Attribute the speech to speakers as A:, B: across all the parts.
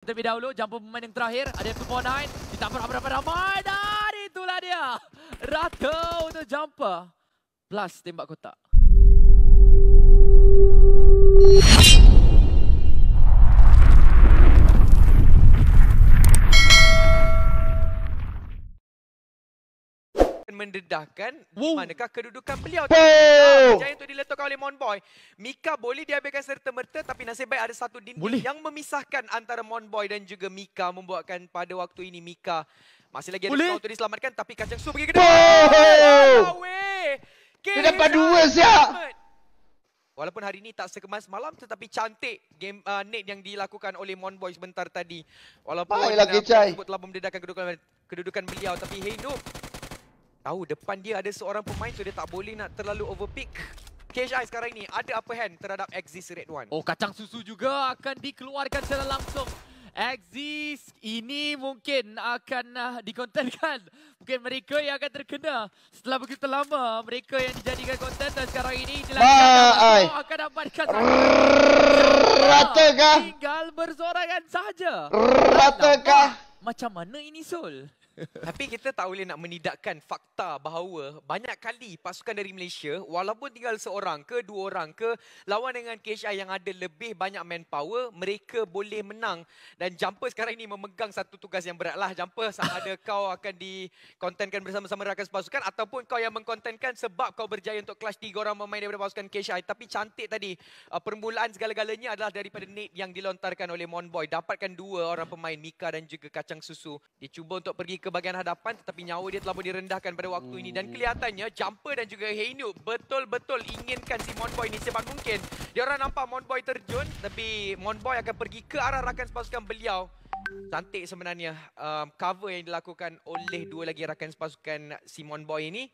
A: Terlebih dahulu, jumpa pemain yang terakhir. Ada yang 2.9. Ditampak berapa ramai. Dan itulah dia. Rata untuk jumpa. Plus tembak kotak.
B: mendedahkan Woo. manakah kedudukan beliau. Oh. Perjayaan itu diletakkan oleh Boy. Mika boleh diambilkan serta-merta tapi nasib baik ada satu dinding boleh. yang memisahkan antara Boy dan juga Mika membuatkan pada waktu ini Mika masih lagi ada peluang untuk diselamatkan tapi Kacang Su pergi ke depan. Dia dapat dua siap. Walaupun hari ini tak sekemas malam tetapi cantik game uh, net yang dilakukan oleh Boy sebentar tadi. Walaupun Baiklah, uh, telah memdedahkan kedudukan, kedudukan beliau tapi Hey Tahu depan dia ada seorang pemain tu so dia tak boleh nak terlalu overpick. KHI sekarang ini ada apa hand terhadap Exis Red One? Oh kacang susu juga akan dikeluarkan secara langsung.
A: Exis ini mungkin akan uh, dikontenkan. Mungkin mereka yang akan terkena setelah begitu lama mereka yang dijadikan konten dan sekarang ini inilah
B: akan dapatkan rata Ratakah? Tinggal bersorangan saja. Ratakah? macam mana ini Sol? Tapi kita tak boleh nak menidakkan fakta bahawa banyak kali pasukan dari Malaysia walaupun tinggal seorang ke dua orang ke lawan dengan KSI yang ada lebih banyak manpower mereka boleh menang dan Jumper sekarang ini memegang satu tugas yang berat lah Jumper sama ada kau akan dikontenkan bersama-sama rakan sepasukan ataupun kau yang mengkontenkan sebab kau berjaya untuk kelas tiga orang memain daripada pasukan KSI tapi cantik tadi uh, permulaan segala-galanya adalah daripada Nate yang dilontarkan oleh Monboy dapatkan dua orang pemain Mika dan juga Kaca kacang susu. Dia cuba untuk pergi ke bahagian hadapan tetapi nyawa dia telah pun direndahkan pada waktu ini. Dan hmm. kelihatannya Jumper dan juga Heinu betul-betul inginkan si Monboy ini sebab mungkin. Dia orang nampak Monboy terjun tapi Monboy akan pergi ke arah rakan sepasukan beliau. Cantik sebenarnya um, cover yang dilakukan oleh dua lagi rakan sepasukan Simon Boy ini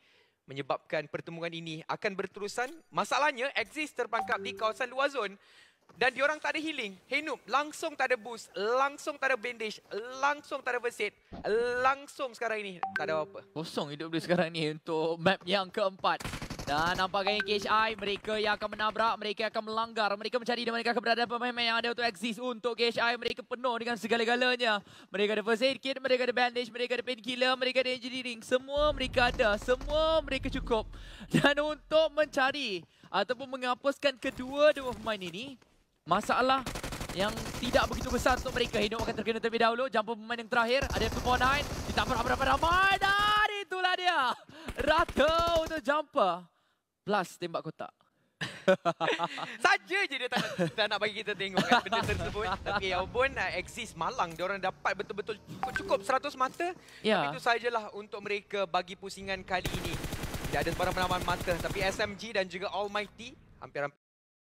B: menyebabkan pertemuan ini akan berterusan. Masalahnya, Exis terpangkap di kawasan luar zone. Dan diorang tak ada healing. Henup, langsung tak ada boost. Langsung tak ada bandage. Langsung tak ada versed. Langsung sekarang ini tak ada apa-apa. Kosong hidup dia sekarang
A: ni untuk map yang keempat. Dan nampaknya KHI, mereka yang akan menabrak, mereka akan melanggar. Mereka mencari di mana keberadaan pemain-pemain yang ada untuk exist untuk KHI. Mereka penuh dengan segala-galanya. Mereka ada first aid kit, mereka ada bandage, mereka ada painkiller, mereka ada engineering. Semua mereka ada, semua mereka cukup. Dan untuk mencari ataupun menghapuskan kedua-dua pemain ini, masalah yang tidak begitu besar untuk mereka. Hidup akan terkena terlebih dahulu. Jumpa pemain yang terakhir. Ada yang 2.9. Kita berapa-apa ramai. Dan itulah dia. Rata untuk jumpa. Plus tembak kotak.
B: Saja je dia tak, tak nak bagi kita tengok kan benda tersebut. Tapi ya pun uh, eh, exist malang. Diorang dapat betul-betul cukup-cukup 100 mata. Yeah. Tapi ya. itu sajalah untuk mereka bagi pusingan kali ini. Tidak ada sebarang penambahan mata. Tapi SMG dan juga Almighty hampir-hampir.